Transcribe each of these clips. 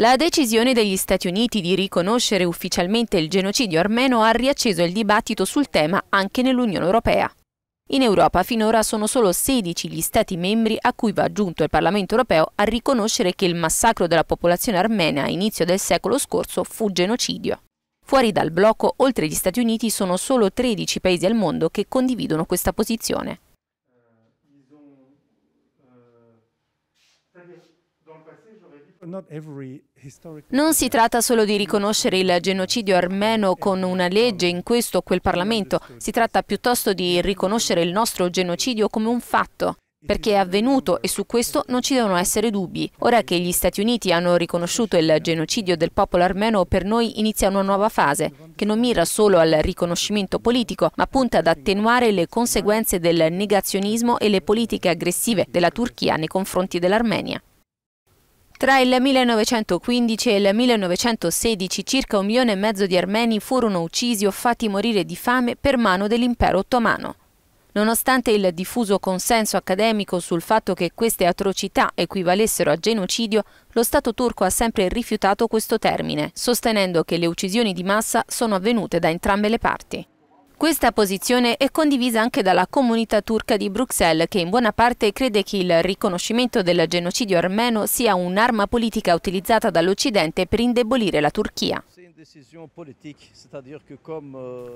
La decisione degli Stati Uniti di riconoscere ufficialmente il genocidio armeno ha riacceso il dibattito sul tema anche nell'Unione Europea. In Europa finora sono solo 16 gli Stati membri a cui va aggiunto il Parlamento europeo a riconoscere che il massacro della popolazione armena a inizio del secolo scorso fu genocidio. Fuori dal blocco, oltre gli Stati Uniti, sono solo 13 paesi al mondo che condividono questa posizione. Non si tratta solo di riconoscere il genocidio armeno con una legge in questo o quel Parlamento, si tratta piuttosto di riconoscere il nostro genocidio come un fatto perché è avvenuto e su questo non ci devono essere dubbi. Ora che gli Stati Uniti hanno riconosciuto il genocidio del popolo armeno, per noi inizia una nuova fase, che non mira solo al riconoscimento politico, ma punta ad attenuare le conseguenze del negazionismo e le politiche aggressive della Turchia nei confronti dell'Armenia. Tra il 1915 e il 1916 circa un milione e mezzo di armeni furono uccisi o fatti morire di fame per mano dell'impero ottomano. Nonostante il diffuso consenso accademico sul fatto che queste atrocità equivalessero a genocidio, lo Stato turco ha sempre rifiutato questo termine, sostenendo che le uccisioni di massa sono avvenute da entrambe le parti. Questa posizione è condivisa anche dalla comunità turca di Bruxelles che in buona parte crede che il riconoscimento del genocidio armeno sia un'arma politica utilizzata dall'Occidente per indebolire la Turchia.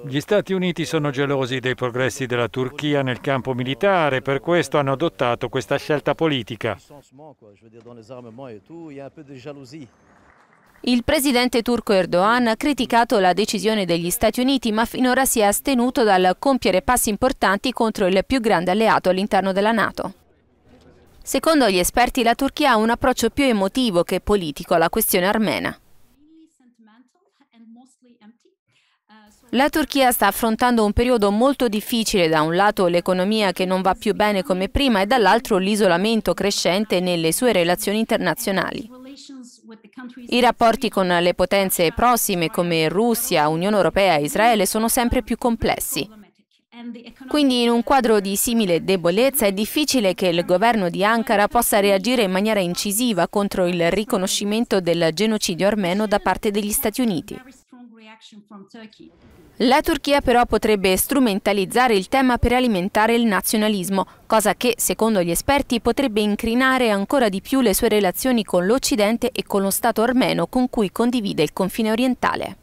Gli Stati Uniti sono gelosi dei progressi della Turchia nel campo militare, per questo hanno adottato questa scelta politica. Il presidente turco Erdogan ha criticato la decisione degli Stati Uniti ma finora si è astenuto dal compiere passi importanti contro il più grande alleato all'interno della Nato. Secondo gli esperti la Turchia ha un approccio più emotivo che politico alla questione armena. La Turchia sta affrontando un periodo molto difficile, da un lato l'economia che non va più bene come prima e dall'altro l'isolamento crescente nelle sue relazioni internazionali. I rapporti con le potenze prossime come Russia, Unione Europea e Israele sono sempre più complessi. Quindi in un quadro di simile debolezza è difficile che il governo di Ankara possa reagire in maniera incisiva contro il riconoscimento del genocidio armeno da parte degli Stati Uniti. La Turchia però potrebbe strumentalizzare il tema per alimentare il nazionalismo, cosa che, secondo gli esperti, potrebbe incrinare ancora di più le sue relazioni con l'Occidente e con lo Stato armeno con cui condivide il confine orientale.